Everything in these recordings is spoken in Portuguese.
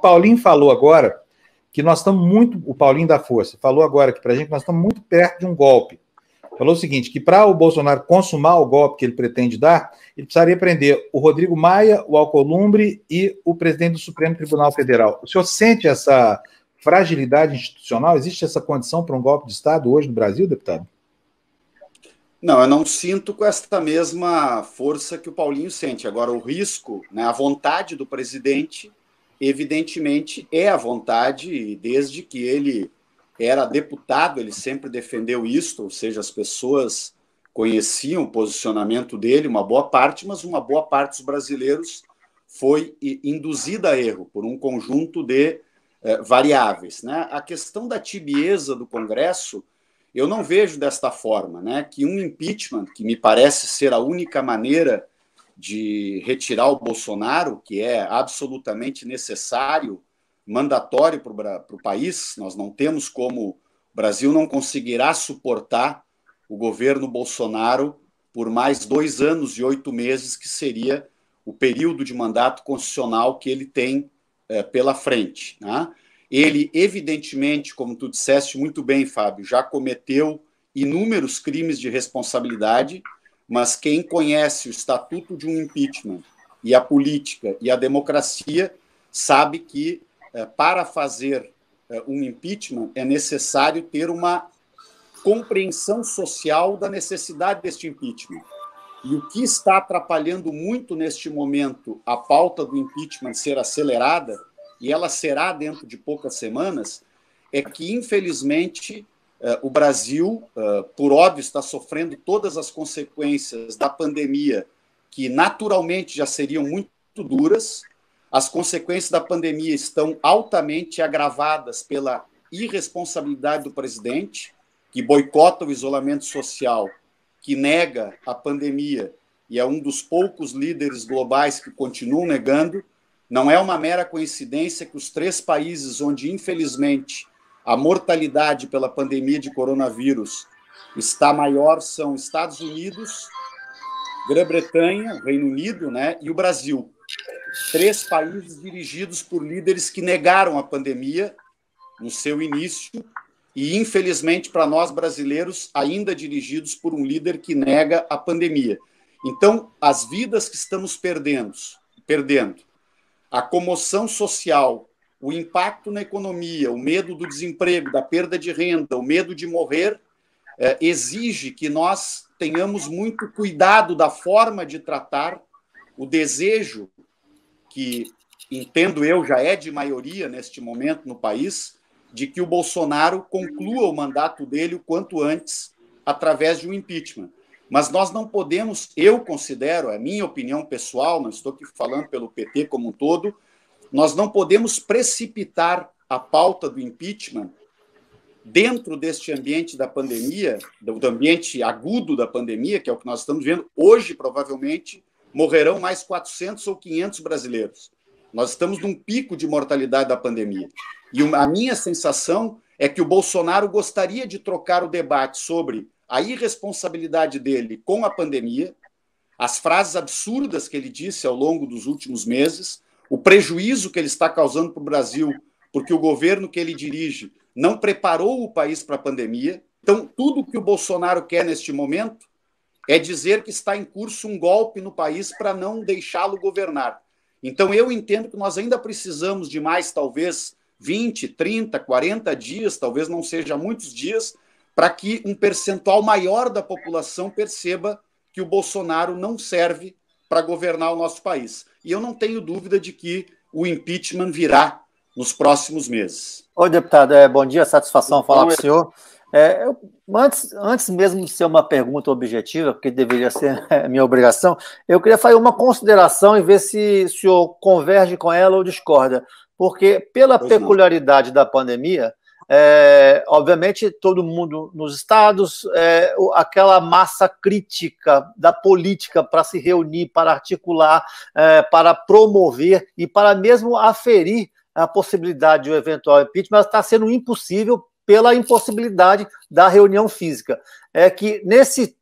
Paulinho falou agora que nós estamos muito. O Paulinho da Força falou agora que para a gente nós estamos muito perto de um golpe. Falou o seguinte: que para o Bolsonaro consumar o golpe que ele pretende dar, ele precisaria prender o Rodrigo Maia, o Alcolumbre e o presidente do Supremo Tribunal Federal. O senhor sente essa fragilidade institucional? Existe essa condição para um golpe de Estado hoje no Brasil, deputado? Não, eu não sinto com esta mesma força que o Paulinho sente. Agora, o risco, né, a vontade do presidente evidentemente, é a vontade, desde que ele era deputado, ele sempre defendeu isto, ou seja, as pessoas conheciam o posicionamento dele, uma boa parte, mas uma boa parte dos brasileiros foi induzida a erro por um conjunto de eh, variáveis. Né? A questão da tibieza do Congresso, eu não vejo desta forma, né? que um impeachment, que me parece ser a única maneira de retirar o Bolsonaro, que é absolutamente necessário, mandatório para o país. Nós não temos como. O Brasil não conseguirá suportar o governo Bolsonaro por mais dois anos e oito meses, que seria o período de mandato constitucional que ele tem é, pela frente. Né? Ele, evidentemente, como tu disseste muito bem, Fábio, já cometeu inúmeros crimes de responsabilidade mas quem conhece o estatuto de um impeachment e a política e a democracia sabe que eh, para fazer eh, um impeachment é necessário ter uma compreensão social da necessidade deste impeachment. E o que está atrapalhando muito neste momento a pauta do impeachment ser acelerada, e ela será dentro de poucas semanas, é que, infelizmente, eh, o Brasil, eh, por óbvio, está sofrendo todas as consequências da pandemia, que naturalmente já seriam muito duras. As consequências da pandemia estão altamente agravadas pela irresponsabilidade do presidente, que boicota o isolamento social, que nega a pandemia e é um dos poucos líderes globais que continuam negando. Não é uma mera coincidência que os três países onde, infelizmente, a mortalidade pela pandemia de coronavírus está maior são Estados Unidos, Grã-Bretanha, Reino Unido, né, e o Brasil. Três países dirigidos por líderes que negaram a pandemia no seu início e, infelizmente, para nós brasileiros, ainda dirigidos por um líder que nega a pandemia. Então, as vidas que estamos perdendo, perdendo, a comoção social o impacto na economia, o medo do desemprego, da perda de renda, o medo de morrer, é, exige que nós tenhamos muito cuidado da forma de tratar o desejo que, entendo eu, já é de maioria neste momento no país, de que o Bolsonaro conclua o mandato dele o quanto antes através de um impeachment. Mas nós não podemos, eu considero, é minha opinião pessoal, não estou aqui falando pelo PT como um todo, nós não podemos precipitar a pauta do impeachment dentro deste ambiente da pandemia, do ambiente agudo da pandemia, que é o que nós estamos vendo. Hoje, provavelmente, morrerão mais 400 ou 500 brasileiros. Nós estamos num pico de mortalidade da pandemia. E a minha sensação é que o Bolsonaro gostaria de trocar o debate sobre a irresponsabilidade dele com a pandemia, as frases absurdas que ele disse ao longo dos últimos meses, o prejuízo que ele está causando para o Brasil, porque o governo que ele dirige não preparou o país para a pandemia. Então, tudo que o Bolsonaro quer neste momento é dizer que está em curso um golpe no país para não deixá-lo governar. Então, eu entendo que nós ainda precisamos de mais, talvez, 20, 30, 40 dias, talvez não seja muitos dias, para que um percentual maior da população perceba que o Bolsonaro não serve para governar o nosso país e eu não tenho dúvida de que o impeachment virá nos próximos meses. Oi, deputado, é, bom dia, satisfação falar com o senhor. É, eu, antes, antes mesmo de ser uma pergunta objetiva, porque deveria ser minha obrigação, eu queria fazer uma consideração e ver se o senhor converge com ela ou discorda. Porque, pela pois peculiaridade não. da pandemia, é, obviamente, todo mundo nos estados, é, aquela massa crítica da política para se reunir, para articular, é, para promover e para mesmo aferir a possibilidade de um eventual impeachment está sendo impossível pela impossibilidade da reunião física. É que nesse,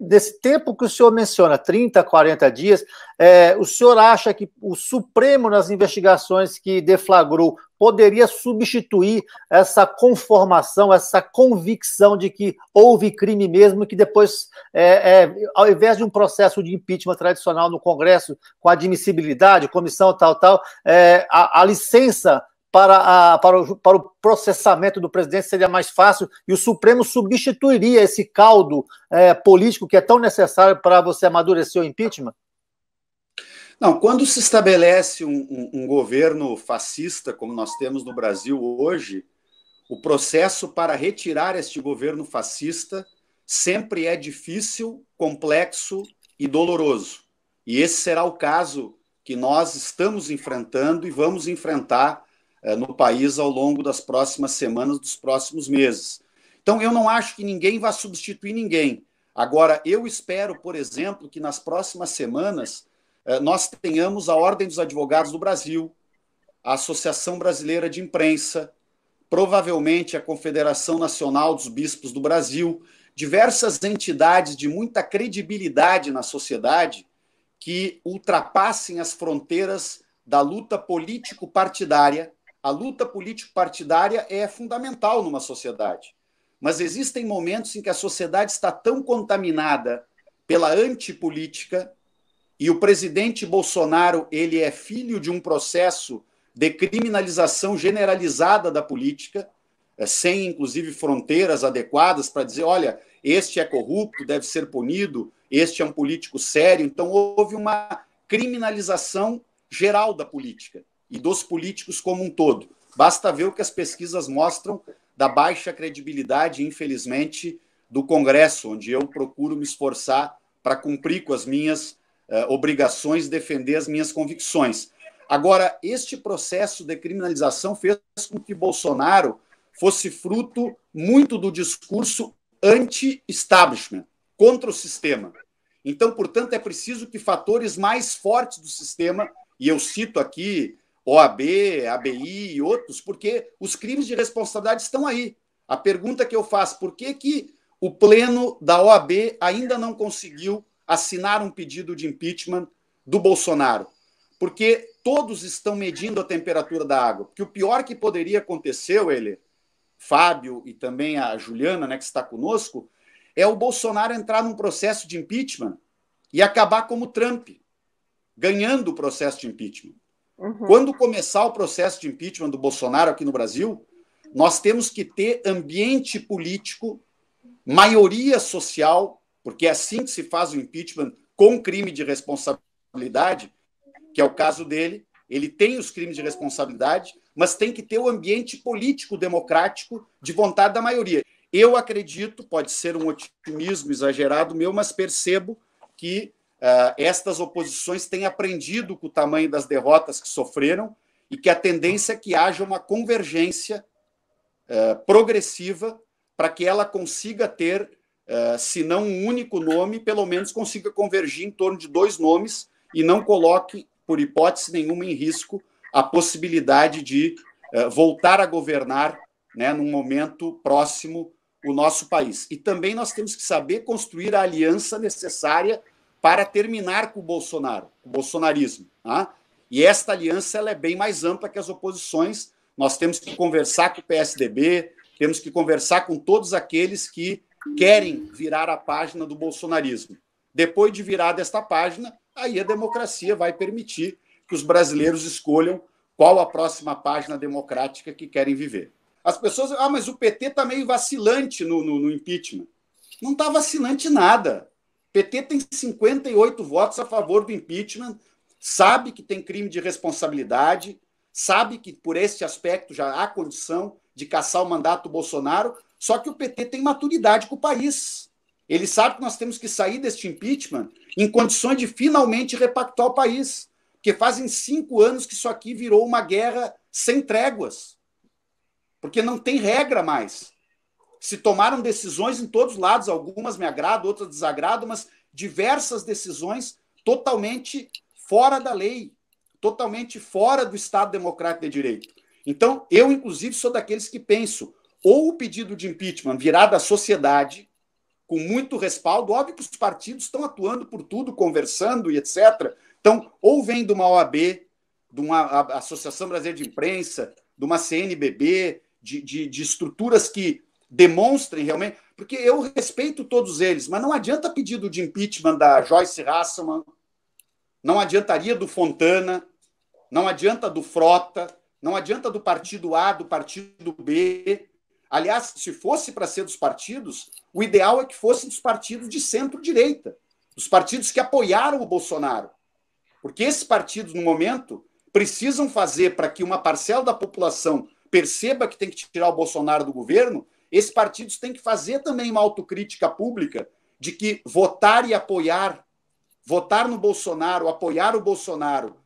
nesse tempo que o senhor menciona, 30, 40 dias, é, o senhor acha que o Supremo, nas investigações que deflagrou, poderia substituir essa conformação, essa convicção de que houve crime mesmo, que depois, é, é, ao invés de um processo de impeachment tradicional no Congresso, com admissibilidade, comissão tal, tal, é, a, a licença para, a, para, o, para, o, processamento do presidente seria mais fácil e o Supremo substituiria esse caldo é, político que é tão necessário para você amadurecer o impeachment? Não, quando se estabelece um, um, um, governo fascista, como nós temos no Brasil hoje, o processo para retirar este governo fascista sempre é difícil, complexo e doloroso. E esse será o caso que nós estamos enfrentando e vamos enfrentar eh, no país ao longo das próximas semanas, dos próximos meses. Então, eu não acho que ninguém vá substituir ninguém. Agora, eu espero, por exemplo, que nas próximas semanas é, nós tenhamos a Ordem dos Advogados do Brasil, a Associação Brasileira de Imprensa, provavelmente a Confederação Nacional dos Bispos do Brasil, diversas entidades de muita credibilidade na sociedade que ultrapassem as fronteiras da luta político-partidária. A luta político-partidária é fundamental numa sociedade, mas existem momentos em que a sociedade está tão contaminada pela antipolítica e o presidente Bolsonaro, ele é filho de um processo de criminalização generalizada da política, eh, sem inclusive fronteiras adequadas para dizer, olha, este é corrupto, deve ser punido, este é um político sério. Então houve uma criminalização geral da política e dos políticos como um todo. Basta ver o que as pesquisas mostram da baixa credibilidade, infelizmente, do Congresso, onde eu procuro me esforçar para cumprir com as minhas eh, obrigações defender as minhas convicções. Agora, este processo de criminalização fez com que Bolsonaro fosse fruto muito do discurso anti-establishment, contra o sistema. Então, portanto, é preciso que fatores mais fortes do sistema, e eu cito aqui OAB, ABI e outros, porque os crimes de responsabilidade estão aí. A pergunta que eu faço, por que, que o pleno da OAB ainda não conseguiu assinar um pedido de impeachment do Bolsonaro, porque todos estão medindo a temperatura da água. Que o pior que poderia acontecer, ele, Fábio e também a Juliana, né, que está conosco, é o Bolsonaro entrar num processo de impeachment e acabar como Trump, ganhando o processo de impeachment. Uhum. Quando começar o processo de impeachment do Bolsonaro aqui no Brasil, nós temos que ter ambiente político, maioria social porque é assim que se faz o impeachment com crime de responsabilidade, que é o caso dele. Ele tem os crimes de responsabilidade, mas tem que ter o ambiente político democrático de vontade da maioria. Eu acredito, pode ser um otimismo exagerado meu, mas percebo que uh, estas oposições têm aprendido com o tamanho das derrotas que sofreram e que a tendência é que haja uma convergência uh, progressiva para que ela consiga ter é, se não um único nome, pelo menos consiga convergir em torno de dois nomes e não coloque, por hipótese nenhuma, em risco a possibilidade de é, voltar a governar, né, num momento próximo, o nosso país. E também nós temos que saber construir a aliança necessária para terminar com o Bolsonaro, com o bolsonarismo. Tá? E esta aliança ela é bem mais ampla que as oposições. Nós temos que conversar com o PSDB, temos que conversar com todos aqueles que querem virar a página do bolsonarismo. Depois de virar desta página, aí a democracia vai permitir que os brasileiros escolham qual a próxima página democrática que querem viver. As pessoas, ah, mas o PT está meio vacilante no, no, no impeachment. Não está vacilante nada. PT tem 58 votos a favor do impeachment, sabe que tem crime de responsabilidade, sabe que por este aspecto já há condição de caçar o mandato do Bolsonaro, só que o PT tem maturidade com o país. Ele sabe que nós temos que sair deste impeachment em condições de finalmente repactuar o país. Porque fazem cinco anos que isso aqui virou uma guerra sem tréguas. Porque não tem regra mais. Se tomaram decisões em todos os lados, algumas me agradam, outras desagradam, mas diversas decisões totalmente fora da lei, totalmente fora do Estado democrático de direito. Então, eu, inclusive, sou daqueles que penso: ou o pedido de impeachment virá da sociedade, com muito respaldo, óbvio que os partidos estão atuando por tudo, conversando e etc. Então, ou vem de uma OAB, de uma Associação Brasileira de Imprensa, de uma CNBB, de, de, de estruturas que demonstrem realmente. Porque eu respeito todos eles, mas não adianta pedido de impeachment da Joyce Hasselman, não adiantaria do Fontana, não adianta do Frota, não adianta do partido A, do partido B, Aliás, se fosse para ser dos partidos, o ideal é que fosse dos partidos de centro-direita, dos partidos que apoiaram o Bolsonaro. Porque esses partidos, no momento, precisam fazer para que uma parcela da população perceba que tem que tirar o Bolsonaro do governo, esses partidos têm que fazer também uma autocrítica pública de que votar e apoiar, votar no Bolsonaro, apoiar o Bolsonaro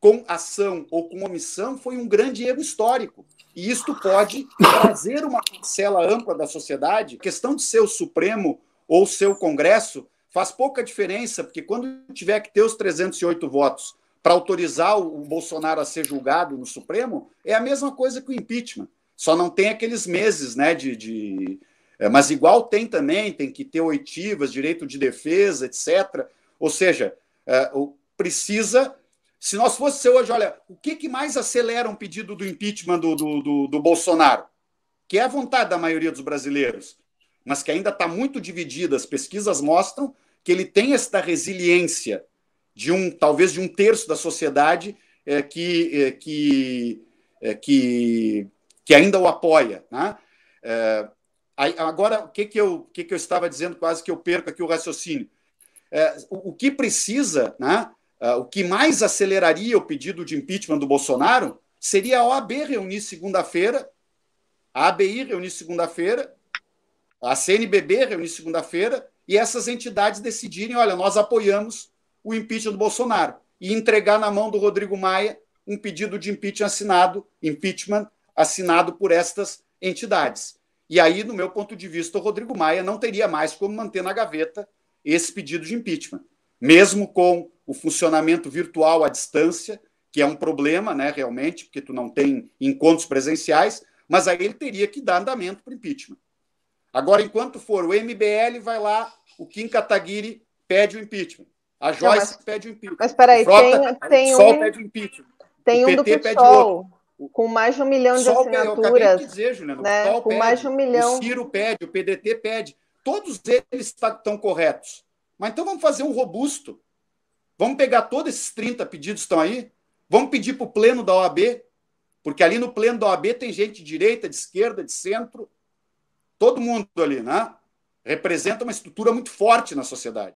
com ação ou com omissão foi um grande erro histórico e isto pode trazer uma parcela ampla da sociedade. A questão de ser o Supremo ou seu Congresso faz pouca diferença, porque quando tiver que ter os 308 votos para autorizar o Bolsonaro a ser julgado no Supremo, é a mesma coisa que o impeachment. Só não tem aqueles meses, né, de, de... É, mas igual tem também, tem que ter oitivas, direito de defesa, etc. Ou seja, é, precisa se nós fosse ser hoje, olha, o que, que mais acelera um pedido do impeachment do, do, do, do Bolsonaro? Que é a vontade da maioria dos brasileiros, mas que ainda está muito dividida. As pesquisas mostram que ele tem esta resiliência de um, talvez de um terço da sociedade é, que, é, que, é, que, que ainda o apoia. Né? É, agora, o que, que, eu, o que, que eu estava dizendo, quase que eu perco aqui o raciocínio. É, o, o que precisa, né? Ah, o que mais aceleraria o pedido de impeachment do Bolsonaro seria a OAB reunir segunda-feira, a ABI reunir segunda-feira, a CNBB reunir segunda-feira e essas entidades decidirem: olha, nós apoiamos o impeachment do Bolsonaro e entregar na mão do Rodrigo Maia um pedido de impeachment assinado, impeachment assinado por estas entidades. E aí, no meu ponto de vista, o Rodrigo Maia não teria mais como manter na gaveta esse pedido de impeachment, mesmo com o funcionamento virtual à distância, que é um problema, né, realmente, porque tu não tem encontros presenciais, mas aí ele teria que dar andamento para o impeachment. Agora, enquanto for o MBL, vai lá, o Kim Kataguiri pede o impeachment. A Joyce não, mas, pede o impeachment. Mas peraí, Frota, tem, tem um. pede o impeachment. Tem o um do PSOL, com mais de um milhão de Sol, assinaturas. De dizer, Juliana, né? com pede, mais de um milhão. O Ciro pede, o PDT pede. Todos eles estão corretos. Mas então vamos fazer um robusto. Vamos pegar todos esses 30 pedidos que estão aí, vamos pedir para o pleno da OAB, porque ali no pleno da OAB tem gente de direita, de esquerda, de centro, todo mundo ali, né? Representa uma estrutura muito forte na sociedade.